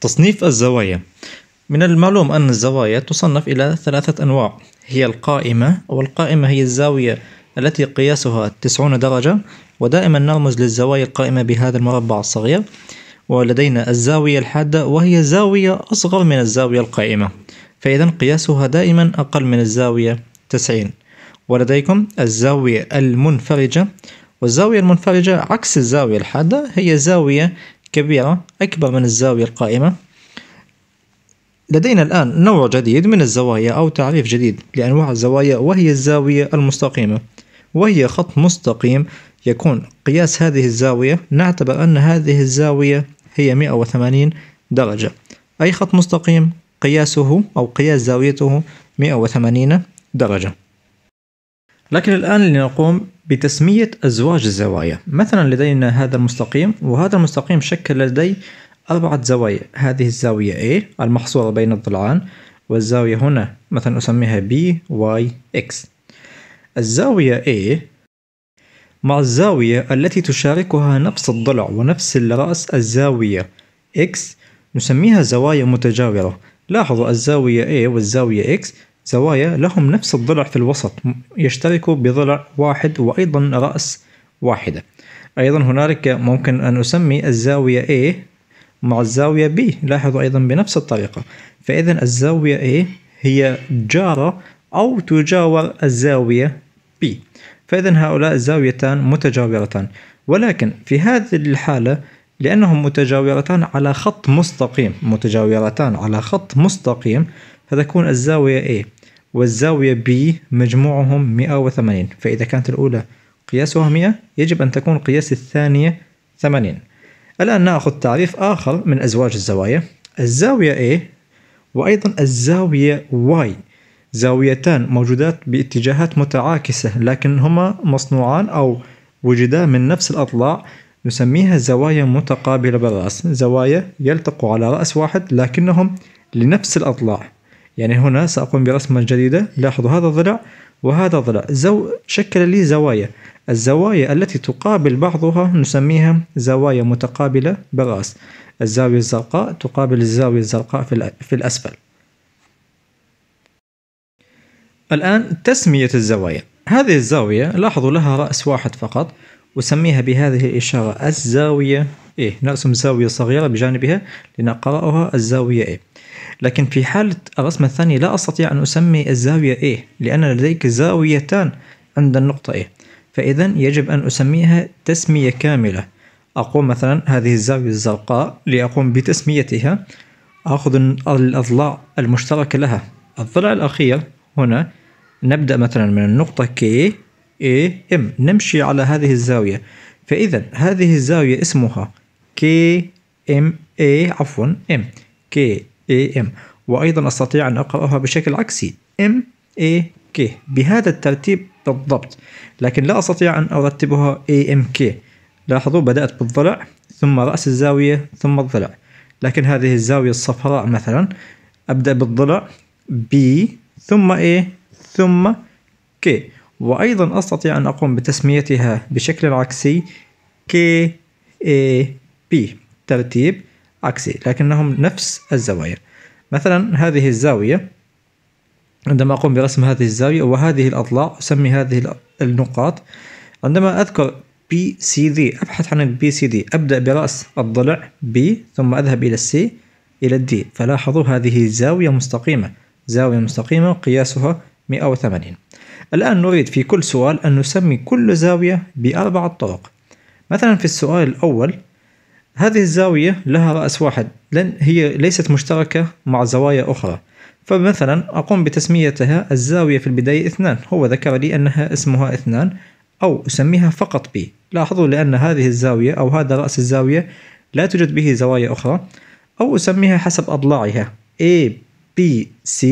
تصنيف الزوايا من المعلوم أن الزوايا تصنف إلى ثلاثة أنواع هي القائمة والقائمة هي الزاوية التي قياسها 90 درجة ودائما نرمز للزوايا القائمة بهذا المربع الصغير ولدينا الزاوية الحادة وهي زاوية أصغر من الزاوية القائمة فإذا قياسها دائما أقل من الزاوية 90 ولديكم الزاوية المنفرجة والزاوية المنفرجة عكس الزاوية الحادة هي زاوية كبيرة أكبر من الزاوية القائمة لدينا الآن نوع جديد من الزوايا أو تعريف جديد لأنواع الزوايا وهي الزاوية المستقيمة وهي خط مستقيم يكون قياس هذه الزاوية نعتبر أن هذه الزاوية هي 180 درجة أي خط مستقيم قياسه أو قياس زاويته 180 درجة لكن الآن لنقوم بتسمية أزواج الزوايا مثلا لدينا هذا المستقيم وهذا المستقيم شكل لدي أربعة زوايا هذه الزاوية A المحصورة بين الضلعان والزاوية هنا مثلا أسميها B Y X الزاوية A مع الزاوية التي تشاركها نفس الضلع ونفس الرأس الزاوية X نسميها زوايا متجاورة لاحظوا الزاوية A والزاوية X زوايا لهم نفس الضلع في الوسط يشتركوا بضلع واحد وأيضا رأس واحدة أيضا هنالك ممكن أن أسمي الزاوية A مع الزاوية B لاحظوا أيضا بنفس الطريقة فإذا الزاوية A هي جارة أو تجاور الزاوية B فإذا هؤلاء الزاويتان متجاورتان ولكن في هذه الحالة لأنهم متجاورتان على خط مستقيم متجاورتان على خط مستقيم فتكون الزاوية A والزاوية B مجموعهم 180 فإذا كانت الأولى قياسها 100 يجب أن تكون قياس الثانية 80 الآن نأخذ تعريف آخر من أزواج الزوايا الزاوية A وأيضا الزاوية Y زاويتان موجودات باتجاهات متعاكسة لكن هما مصنوعان أو وجدا من نفس الأضلاع نسميها زوايا متقابلة بالرأس زوايا يلتقوا على رأس واحد لكنهم لنفس الأضلاع يعني هنا سأقوم برسمة جديدة لاحظوا هذا ضلع وهذا ضلع زو... شكل لي زوايا الزوايا التي تقابل بعضها نسميها زوايا متقابلة بالرأس الزاوية الزرقاء تقابل الزاوية الزرقاء في, في الأسفل الآن تسمية الزوايا هذه الزاوية لاحظوا لها رأس واحد فقط أسميها بهذه الإشارة الزاوية إيه نرسم زاوية صغيرة بجانبها لنقرأها الزاوية A لكن في حالة الرسمة الثانية لا أستطيع أن أسمي الزاوية A لأن لديك زاويتان عند النقطة A فإذا يجب أن أسميها تسمية كاملة أقوم مثلا هذه الزاوية الزرقاء لأقوم بتسميتها أخذ الأضلاع المشتركة لها الضلع الأخير هنا نبدأ مثلا من النقطة K A M نمشي على هذه الزاوية فإذا هذه الزاوية اسمها كي ام اي عفوا ام كي اي ام وايضا استطيع ان اقراها بشكل عكسي ام اي كي بهذا الترتيب بالضبط لكن لا استطيع ان ارتبها اي ام كي لاحظوا بدات بالضلع ثم راس الزاويه ثم الضلع لكن هذه الزاويه الصفراء مثلا ابدا بالضلع بي ثم اي ثم كي وايضا استطيع ان اقوم بتسميتها بشكل عكسي كي اي بترتيب عكسي لكنهم نفس الزوايا مثلا هذه الزاوية عندما أقوم برسم هذه الزاوية وهذه الأضلاع أسمي هذه النقاط عندما أذكر بي سي دي أبحث عن البي سي دي أبدأ برأس الضلع بي ثم أذهب إلى السي إلى الدي فلاحظوا هذه زاوية مستقيمة زاوية مستقيمة قياسها 180 الآن نريد في كل سؤال أن نسمي كل زاوية بأربعة طرق مثلا في السؤال الأول هذه الزاوية لها رأس واحد لن هي ليست مشتركة مع زوايا أخرى فمثلا أقوم بتسميتها الزاوية في البداية اثنان هو ذكر لي أنها اسمها اثنان أو أسميها فقط بي لاحظوا لأن هذه الزاوية أو هذا رأس الزاوية لا توجد به زوايا أخرى أو أسميها حسب أضلاعها A B C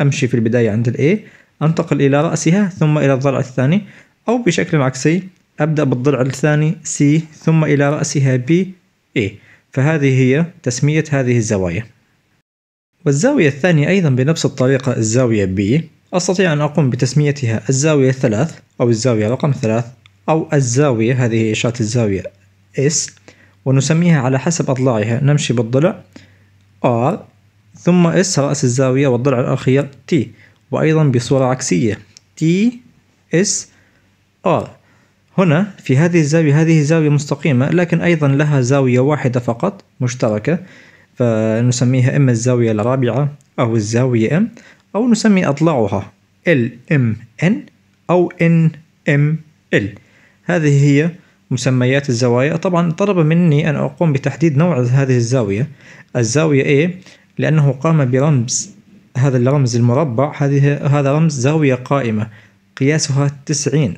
أمشي في البداية عند ال A أنتقل إلى رأسها ثم إلى الضلع الثاني أو بشكل عكسي أبدأ بالضلع الثاني C ثم إلى رأسها B A إيه، فهذه هي تسمية هذه الزوايا والزاوية الثانية أيضا بنفس الطريقة الزاوية B أستطيع أن أقوم بتسميتها الزاوية الثلاث أو الزاوية رقم ثلاث أو الزاوية هذه إشارة الزاوية S ونسميها على حسب أضلاعها نمشي بالضلع R ثم S رأس الزاوية والضلع الأخير T وأيضا بصورة عكسية T S R هنا في هذه الزاوية هذه زاوية مستقيمة لكن أيضا لها زاوية واحدة فقط مشتركة فنسميها إما الزاوية الرابعة أو الزاوية M أو نسمي أضلاعها LMN أو NML هذه هي مسميات الزوايا طبعا طلب مني أن أقوم بتحديد نوع هذه الزاوية الزاوية A لأنه قام برمز هذا الرمز المربع هذه هذا رمز زاوية قائمة قياسها 90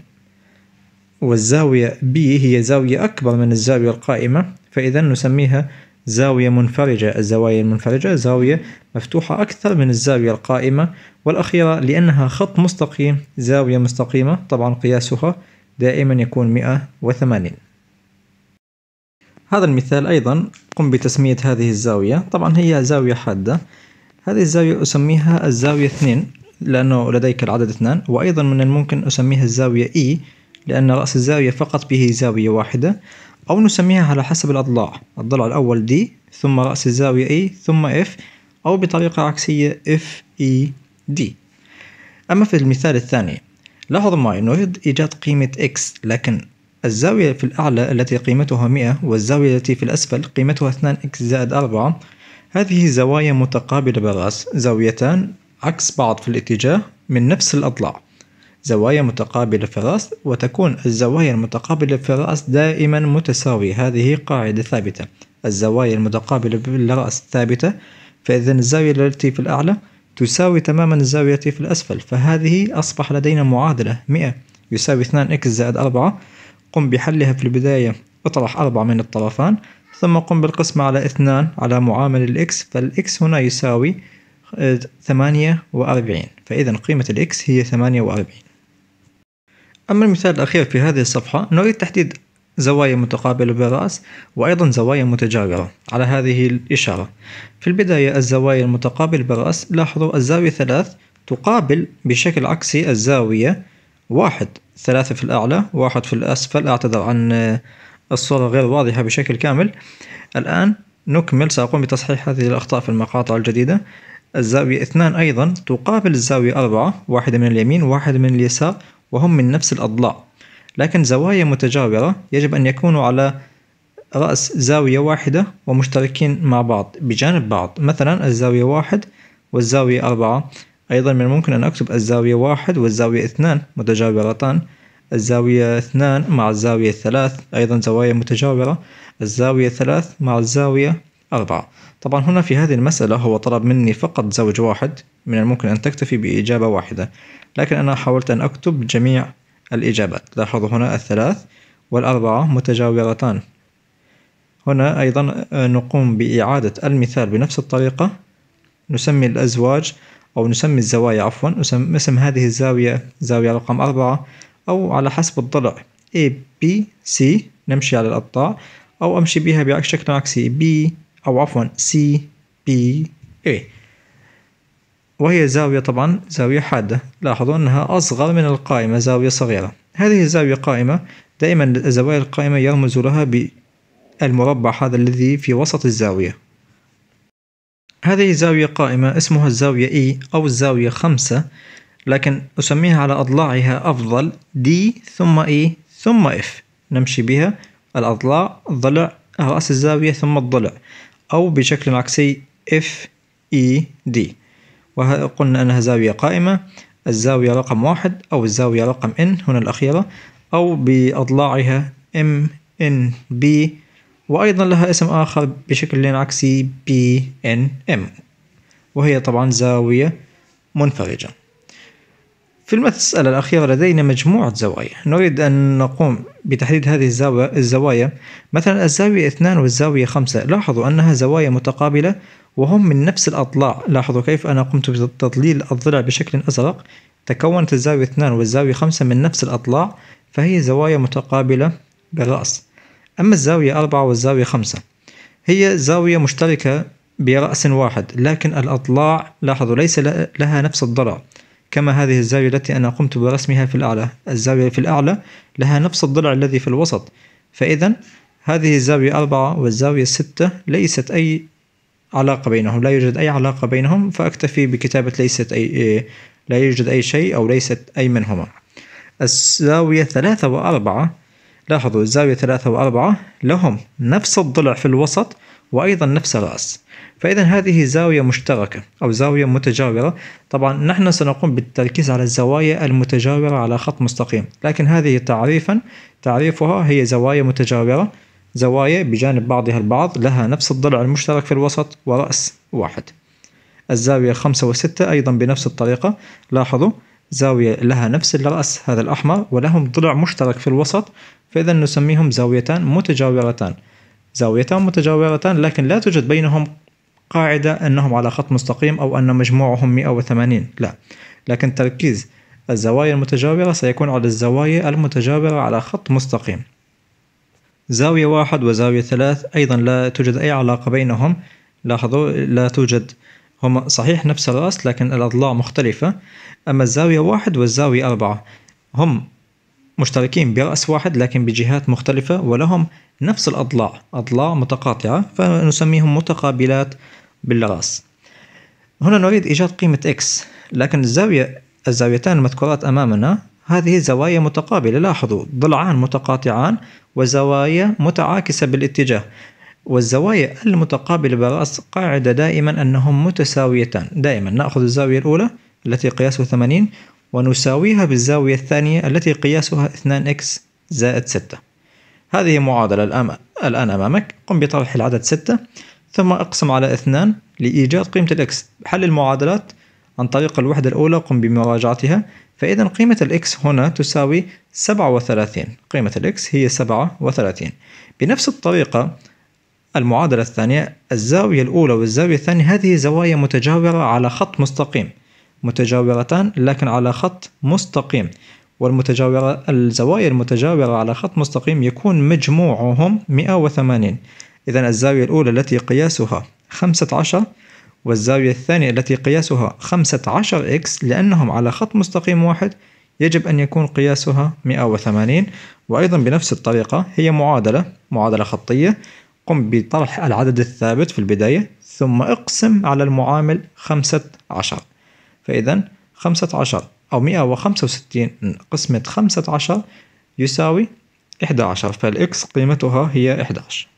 والزاوية B هي زاوية أكبر من الزاوية القائمة فإذا نسميها زاوية منفرجة الزوايا المنفرجة زاوية مفتوحة أكثر من الزاوية القائمة والأخيرة لأنها خط مستقيم زاوية مستقيمة طبعا قياسها دائما يكون 180 هذا المثال أيضا قم بتسمية هذه الزاوية طبعا هي زاوية حادة هذه الزاوية أسميها الزاوية 2 لأنه لديك العدد 2 وأيضا من الممكن أسميها الزاوية E لأن رأس الزاوية فقط به زاوية واحدة أو نسميها على حسب الأضلاع الضلع الأول D ثم رأس الزاوية A ثم F أو بطريقة عكسية F E D أما في المثال الثاني لاحظ معي أنه يريد إيجاد قيمة X لكن الزاوية في الأعلى التي قيمتها 100 والزاوية التي في الأسفل قيمتها 2x زائد 4 هذه زوايا متقابلة بالرأس زاويتان عكس بعض في الاتجاه من نفس الأضلاع زوايا متقابلة في الرأس وتكون الزوايا المتقابلة في الرأس دائما متساوية هذه قاعدة ثابتة الزوايا المتقابلة في الرأس ثابتة فإذا الزاوية التي في الأعلى تساوي تماما الزاوية التي في الأسفل فهذه أصبح لدينا معادلة 100 يساوي 2x زائد 4 قم بحلها في البداية اطرح 4 من الطرفان ثم قم بالقسمة على 2 على معامل الإكس فالإكس هنا يساوي 48 آه، فإذا قيمة الإكس هي 48 أما المثال الأخير في هذه الصفحة نريد تحديد زوايا متقابلة بالرأس وأيضا زوايا متجاورة على هذه الإشارة في البداية الزوايا المتقابلة بالرأس لاحظوا الزاوية ثلاث تقابل بشكل عكسي الزاوية واحد ثلاثة في الأعلى واحد في الأسفل أعتذر عن آه، الصورة غير واضحة بشكل كامل الآن نكمل سأقوم بتصحيح هذه الأخطاء في المقاطع الجديدة الزاوية اثنان أيضا تقابل الزاوية أربعة واحدة من اليمين واحدة من اليسار وهم من نفس الأضلاع لكن زوايا متجاورة يجب أن يكونوا على رأس زاوية واحدة ومشتركين مع بعض بجانب بعض مثلا الزاوية واحد والزاوية أربعة أيضا من الممكن أن أكتب الزاوية واحد والزاوية اثنان متجاورتان الزاوية اثنان مع الزاوية ثلاث أيضا زوايا متجاورة الزاوية ثلاث مع الزاوية أربعة طبعا هنا في هذه المسألة هو طلب مني فقط زوج واحد من الممكن أن تكتفي بإجابة واحدة لكن أنا حاولت أن أكتب جميع الإجابات لاحظوا هنا الثلاث والأربعة متجاورتان هنا أيضا آه، نقوم بإعادة المثال بنفس الطريقة نسمي الأزواج أو نسمي الزوايا عفوا نسمي هذه الزاوية زاوية رقم أربعة أو على حسب الضلع A B C نمشي على الأقطاع أو أمشي بها بشكل عكسي B أو عفوا سي بي إي وهي زاوية طبعا زاوية حادة لاحظوا أنها أصغر من القائمة زاوية صغيرة هذه الزاوية قائمة دائما الزوايا القائمة يرمز لها بالمربع هذا الذي في وسط الزاوية هذه زاوية قائمة اسمها الزاوية E أو الزاوية خمسة لكن أسميها على أضلاعها أفضل D ثم E ثم F نمشي بها الأضلاع الضلع رأس الزاوية ثم الضلع أو بشكل عكسي اف اي دي وقلنا أنها زاوية قائمة الزاوية رقم واحد أو الزاوية رقم إن هنا الأخيرة أو بأضلاعها ام ان بي وأيضا لها اسم آخر بشكل عكسي بي ان ام وهي طبعا زاوية منفرجة في المسألة الأخيرة لدينا مجموعة زوايا نريد أن نقوم بتحديد هذه الزوايا مثلا الزاوية اثنان والزاوية خمسة لاحظوا أنها زوايا متقابلة وهم من نفس الأضلاع لاحظوا كيف أنا قمت بتضليل الضلع بشكل أزرق تكونت الزاوية اثنان والزاوية خمسة من نفس الأضلاع فهي زوايا متقابلة بالرأس أما الزاوية أربعة والزاوية خمسة هي زاوية مشتركة برأس واحد لكن الأضلاع لاحظوا ليس لها نفس الضلع كما هذه الزاوية التي أنا قمت برسمها في الأعلى الزاوية في الأعلى لها نفس الضلع الذي في الوسط فإذا هذه الزاوية أربعة والزاوية ستة ليست أي علاقة بينهم لا يوجد أي علاقة بينهم فأكتفي بكتابة ليست أي إيه، لا يوجد أي شيء أو ليست أي منهما الزاوية ثلاثة وأربعة لاحظوا الزاوية ثلاثة وأربعة لهم نفس الضلع في الوسط وأيضا نفس الرأس فإذا هذه زاوية مشتركة أو زاوية متجاورة طبعا نحن سنقوم بالتركيز على الزوايا المتجاورة على خط مستقيم لكن هذه تعريفا تعريفها هي زوايا متجاورة زوايا بجانب بعضها البعض لها نفس الضلع المشترك في الوسط ورأس واحد الزاوية خمسة وستة أيضا بنفس الطريقة لاحظوا زاوية لها نفس الرأس هذا الأحمر ولهم ضلع مشترك في الوسط فإذا نسميهم زاويتان متجاورتان زاويتان متجاورتان لكن لا توجد بينهم قاعدة أنهم على خط مستقيم أو أن مجموعهم 180 لا لكن تركيز الزوايا المتجاورة سيكون على الزوايا المتجاورة على خط مستقيم زاوية واحد وزاوية ثلاث أيضا لا توجد أي علاقة بينهم لاحظوا لا توجد هما صحيح نفس الرأس لكن الأضلاع مختلفة أما الزاوية واحد والزاوية أربعة هم مشتركين برأس واحد لكن بجهات مختلفة ولهم نفس الأضلاع أضلاع متقاطعة فنسميهم متقابلات بالراس هنا نريد إيجاد قيمة x لكن الزاوية الزاويتان المذكورات أمامنا هذه زوايا متقابلة لاحظوا ضلعان متقاطعان وزوايا متعاكسة بالاتجاه والزوايا المتقابلة بالرأس قاعدة دائما أنهم متساويتان دائما نأخذ الزاوية الأولى التي قياسها 80 ونساويها بالزاوية الثانية التي قياسها 2x زائد 6 هذه معادلة الآن أمامك قم بطرح العدد 6 ثم اقسم على 2 لإيجاد قيمة الإكس حل المعادلات عن طريق الوحدة الأولى قم بمراجعتها فإذا قيمة الإكس هنا تساوي 37 قيمة الإكس هي 37 بنفس الطريقة المعادلة الثانية الزاوية الأولى والزاوية الثانية هذه زوايا متجاورة على خط مستقيم متجاورتان لكن على خط مستقيم والمتجاورة الزوايا المتجاورة على خط مستقيم يكون مجموعهم 180 إذا الزاوية الأولى التي قياسها 15 والزاوية الثانية التي قياسها 15x لأنهم على خط مستقيم واحد يجب أن يكون قياسها 180 وأيضا بنفس الطريقة هي معادلة معادلة خطية قم بطرح العدد الثابت في البداية ثم اقسم على المعامل 15 فإذا 15 أو 165 من قسمة 15 يساوي 11 فالإكس قيمتها هي 11